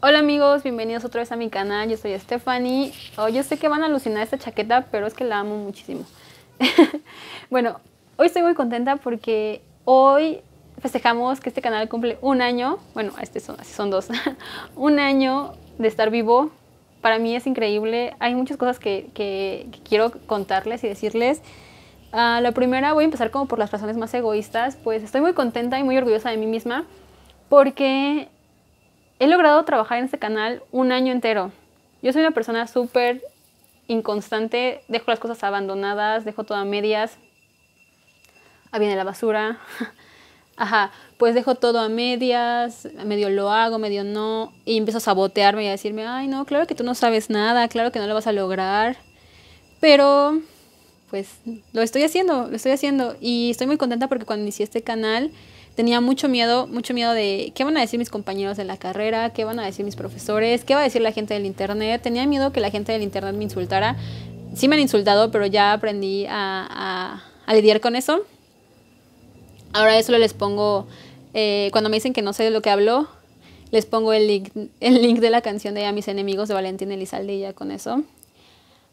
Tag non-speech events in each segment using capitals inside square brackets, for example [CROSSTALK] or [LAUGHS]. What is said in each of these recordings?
Hola amigos, bienvenidos otra vez a mi canal, yo soy Stephanie. Oh, yo sé que van a alucinar esta chaqueta, pero es que la amo muchísimo. [LAUGHS] bueno, hoy estoy muy contenta porque hoy festejamos que este canal cumple un año, bueno, este son, son dos, [LAUGHS] un año de estar vivo. Para mí es increíble, hay muchas cosas que, quiero contarles y decirles. Ah, la primera voy a empezar como por las razones más egoístas, pues estoy muy contenta y muy orgullosa de mí misma porque he logrado trabajar en este canal un año entero. Yo soy una persona súper inconstante, dejo las cosas abandonadas, dejo todo a medias. Ah, viene la basura. [LAUGHS] Ajá, pues dejo todo a medias, medio lo hago, medio no, y empiezo a sabotearme y a decirme, ay no, claro que tú no sabes nada, claro que no lo vas a lograr, pero pues lo estoy haciendo, lo estoy haciendo, y estoy muy contenta porque cuando inicié este canal, tenía mucho miedo, mucho miedo de qué van a decir mis compañeros de la carrera, qué van a decir mis profesores, qué va a decir la gente del Internet. Tenía miedo que la gente del Internet me insultara. Sí me han insultado, pero ya aprendí a, a, lidiar con eso. Ahora eso les pongo, eh, cuando me dicen que no sé de lo que hablo, les pongo el link, el link de la canción de A mis enemigos de Valentín Elizalde y ya con eso.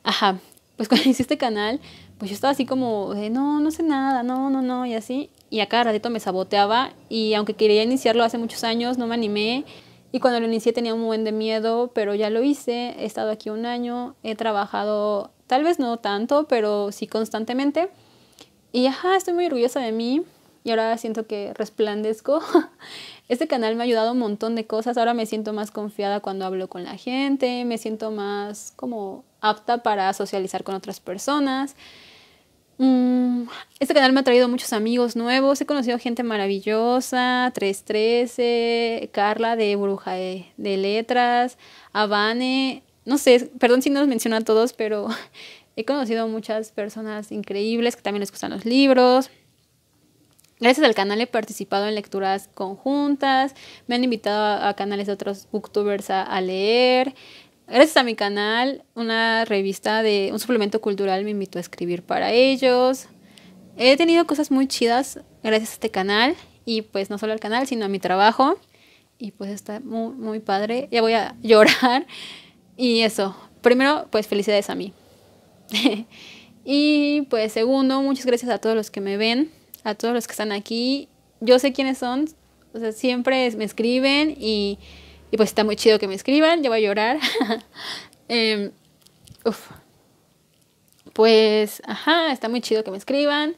Ajá, pues [LAUGHS] cuando hice este canal pues yo estaba así como, no, no sé nada, no, no, no, y así. Y a cada ratito me saboteaba y aunque quería iniciarlo hace muchos años, no me animé. Y cuando lo inicié tenía un buen de miedo, pero ya lo hice, he estado aquí un año, he trabajado, tal vez no tanto, pero sí constantemente. Y ajá, estoy muy orgullosa de mí, y ahora siento que resplandezco. [LAUGHS] Este canal me ha ayudado un montón de cosas, ahora me siento más confiada cuando hablo con la gente, me siento más como apta para socializar con otras personas. Mm, este canal me ha traído muchos amigos nuevos, he conocido gente maravillosa, 313, Carla de Bruja de, Letras, Avane, no sé, perdón si no los menciono a todos, pero [LAUGHS] he conocido muchas personas increíbles que también les gustan los libros. Gracias al canal he participado en lecturas conjuntas, me han invitado a, canales de otros booktubers a, leer. Gracias a mi canal, una revista de un suplemento cultural me invitó a escribir para ellos. He tenido cosas muy chidas gracias a este canal y pues no solo al canal, sino a mi trabajo. Y pues está muy, muy padre. Ya voy a [LAUGHS] llorar. Y eso, primero pues felicidades a mí. [LAUGHS] y pues segundo, muchas gracias a todos los que me ven a todos los que están aquí. Yo sé quiénes son, o sea, siempre me escriben y, y pues está muy chido que me escriban, yo voy a llorar. [LAUGHS] Em, pues, ajá, está muy chido que me escriban.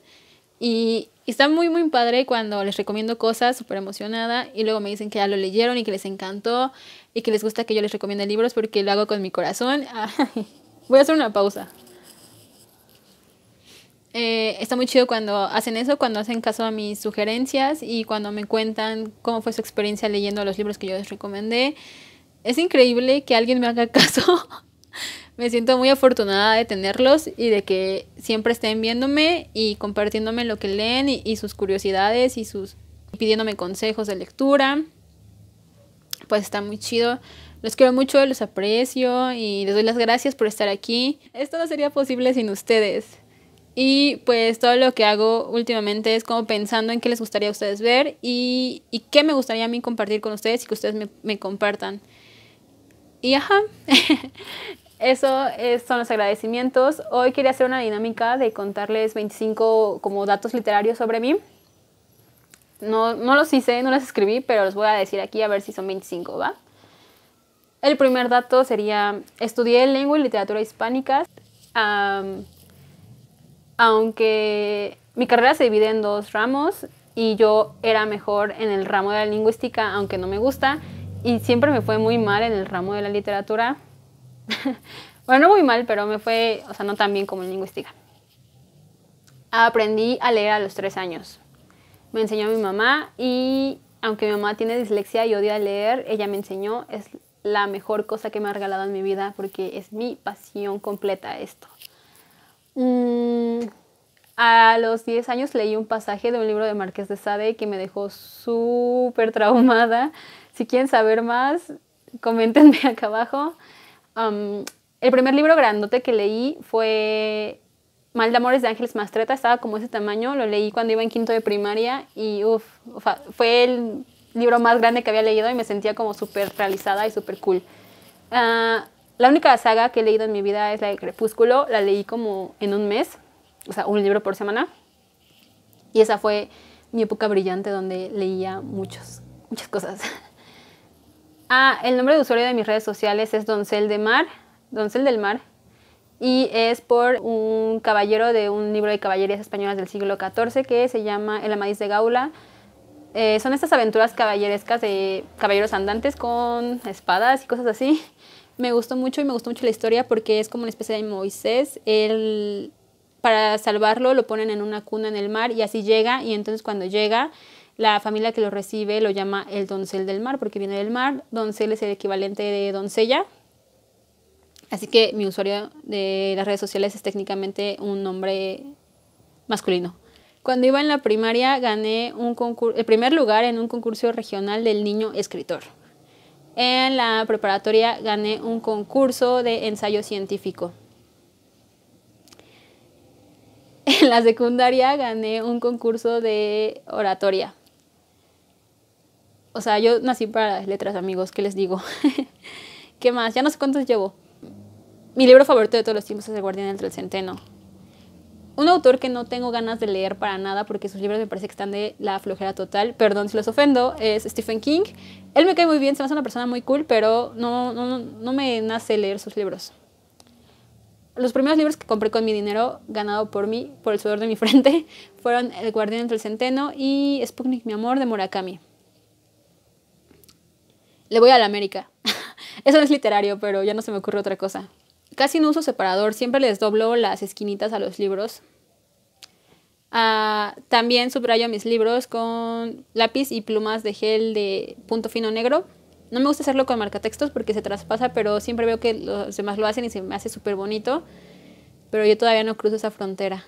Y, y está muy, muy padre cuando les recomiendo cosas, súper emocionada, y luego me dicen que ya lo leyeron y que les encantó y que les gusta que yo les recomiende libros porque lo hago con mi corazón. [LAUGHS] Voy a hacer una pausa. Eh, está muy chido cuando hacen eso, cuando hacen caso a mis sugerencias y cuando me cuentan cómo fue su experiencia leyendo los libros que yo les recomendé. Es increíble que alguien me haga [LAUGHS] caso. me siento muy afortunada de tenerlos y de que siempre estén viéndome y compartiéndome lo que leen y, sus curiosidades y sus y pidiéndome consejos de lectura. Pues está muy chido. Los quiero mucho, los aprecio y les doy las gracias por estar aquí. Esto no sería posible sin ustedes. Y pues todo lo que hago últimamente es como pensando en qué les gustaría a ustedes ver y, qué me gustaría a mí compartir con ustedes y que ustedes me, compartan. Y ajá, [LAUGHS] eso son los agradecimientos. Hoy quería hacer una dinámica de contarles 25 como datos literarios sobre mí. No, los hice, no los escribí, pero los voy a decir aquí a ver si son 25, ¿va? El primer dato sería, estudié lengua y literatura hispánicas aunque mi carrera se divide en dos ramos y yo era mejor en el ramo de la lingüística, aunque no me gusta, y siempre me fue muy mal en el ramo de la literatura. [LAUGHS] bueno, no muy mal, pero me fue, o sea, no tan bien como en lingüística. Aprendí a leer a los tres años. Me enseñó mi mamá y aunque mi mamá tiene dislexia y odia leer, ella me enseñó, es la mejor cosa que me ha regalado en mi vida porque es mi pasión completa esto. Mm, a los 10 años leí un pasaje de un libro de Marqués de Sade que me dejó súper traumada. Si quieren saber más, coméntenme [LAUGHS] acá abajo. el primer libro grandote que leí fue Mal de Amores de Ángeles Mastreta, estaba como ese tamaño, lo leí cuando iba en quinto de primaria y uff, fue el libro más grande que había leído y me sentía como súper realizada y súper cool. Ah, la única saga que he leído en mi vida es la de Crepúsculo. La leí como en un mes, o sea, un libro por semana. Y esa fue mi época brillante donde leía muchos, muchas cosas. [LAUGHS] Ah, el nombre de usuario de mis redes sociales es Doncel de Mar, Doncel del Mar. Y es por un caballero de un libro de caballerías españolas del siglo XIV que se llama El Amadís de Gaula. Eh, son estas aventuras caballerescas de caballeros andantes con espadas y cosas así me gustó mucho y me gustó mucho la historia porque es como una especie de Moisés. Él, para salvarlo, lo ponen en una cuna en el mar y así llega. Y entonces cuando llega, la familia que lo recibe lo llama el doncel del mar porque viene del mar. Doncel es el equivalente de doncella. Así que mi usuario de las redes sociales es técnicamente un nombre masculino. Cuando iba en la primaria gané un el primer lugar en un concurso regional del niño escritor en la preparatoria gané un concurso de ensayo científico. En la secundaria gané un concurso de oratoria. O sea, yo nací para letras, amigos, ¿qué les digo? [LAUGHS] ¿Qué más? Ya no sé cuántos llevo. Mi libro favorito de todos los tiempos es El Guardián del Centeno un autor que no tengo ganas de leer para nada porque sus libros me parece que están de la flojera total, perdón si los ofendo, es Stephen King. Él me cae muy bien, se me hace una persona muy cool, pero no, no, me nace leer sus libros. Los primeros libros que compré con mi dinero ganado por mí, por el sudor de mi [LAUGHS] frente, fueron El guardián entre el centeno y Sputnik, mi amor, de Murakami. Le voy a la América. [LAUGHS] Eso no es literario, pero ya no se me ocurre otra cosa. Casi no uso separador, siempre les doblo las esquinitas a los libros. Ah, también subrayo mis libros con lápiz y plumas de gel de punto fino negro. No me gusta hacerlo con marcatextos porque se traspasa, pero siempre veo que los demás lo hacen y se me hace súper bonito. Pero yo todavía no cruzo esa frontera.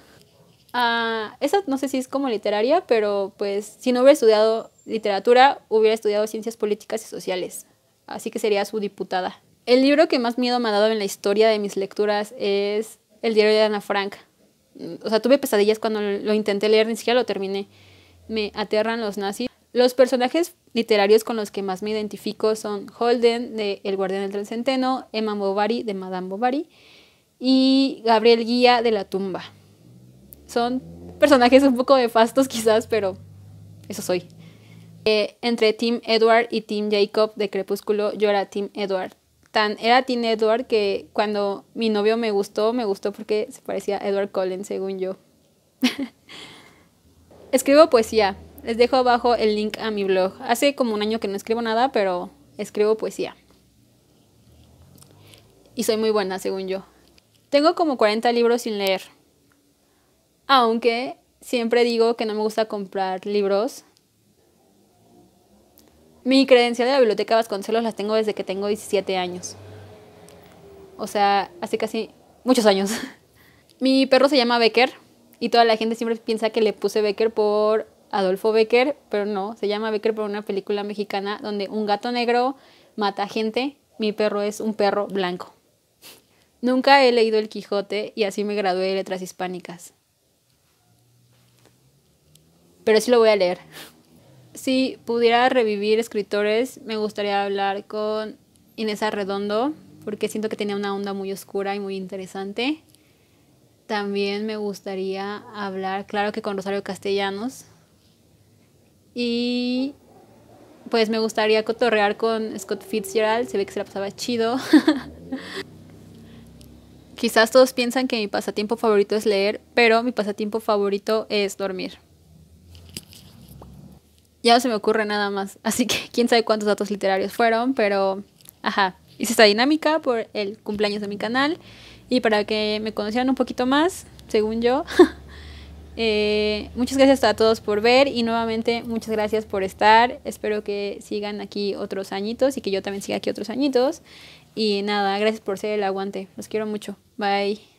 Ah, esa no sé si es como literaria, pero pues si no hubiera estudiado literatura, hubiera estudiado ciencias políticas y sociales. Así que sería su diputada. El libro que más miedo me ha dado en la historia de mis lecturas es El diario de Ana Frank. Mm, o sea, tuve pesadillas cuando lo intenté leer, ni siquiera lo terminé. Me aterran los nazis. Los personajes literarios con los que más me identifico son Holden de El Guardián del centeno, Emma Bovary de Madame Bovary y Gabriel Guía de La Tumba. Son personajes un poco nefastos [LAUGHS] quizás, pero eso soy. Eh, entre Tim Edward y Tim Jacob de Crepúsculo, yo era Tim Edward tan era Tim Edward que cuando mi novio me gustó, me gustó porque se parecía a Edward Cullen, según yo. [LAUGHS] escribo poesía. Les dejo abajo el link a mi blog. Hace como un año que no escribo nada, pero escribo poesía. Y soy muy buena, según yo. Tengo como 40 libros sin leer. Aunque siempre digo que no me gusta comprar libros mi credencial de la biblioteca Vasconcelos las tengo desde que tengo 17 años. O sea, hace casi muchos años. [LAUGHS] Mi perro se llama Becker y toda la gente siempre piensa que le puse Becker por Adolfo Becker, pero no, se llama Becker por una película mexicana donde un gato negro mata gente. Mi perro es un perro blanco. [LAUGHS] Nunca he leído El Quijote y así me gradué de letras hispánicas. Pero sí lo voy a leer. [LAUGHS] si pudiera revivir escritores, me gustaría hablar con Inés Arredondo, porque siento que tenía una onda muy oscura y muy interesante. También me gustaría hablar, claro que con Rosario Castellanos. Y pues me gustaría cotorrear con Scott Fitzgerald, se ve que se la pasaba chido. [LAUGHS] Quizás todos piensan que mi pasatiempo favorito es leer, pero mi pasatiempo favorito es dormir ya no se me ocurre nada más. [LAUGHS] Así que quién sabe cuántos datos literarios fueron, pero ajá. Hice esta dinámica por el cumpleaños de mi canal y para que me conocieran un poquito más, según yo. [LAUGHS] Eh, muchas gracias a todos por ver y nuevamente muchas gracias por estar. Espero que sigan aquí otros añitos y que yo también siga aquí otros añitos. Y nada, gracias por ser el aguante. Los quiero mucho. Bye.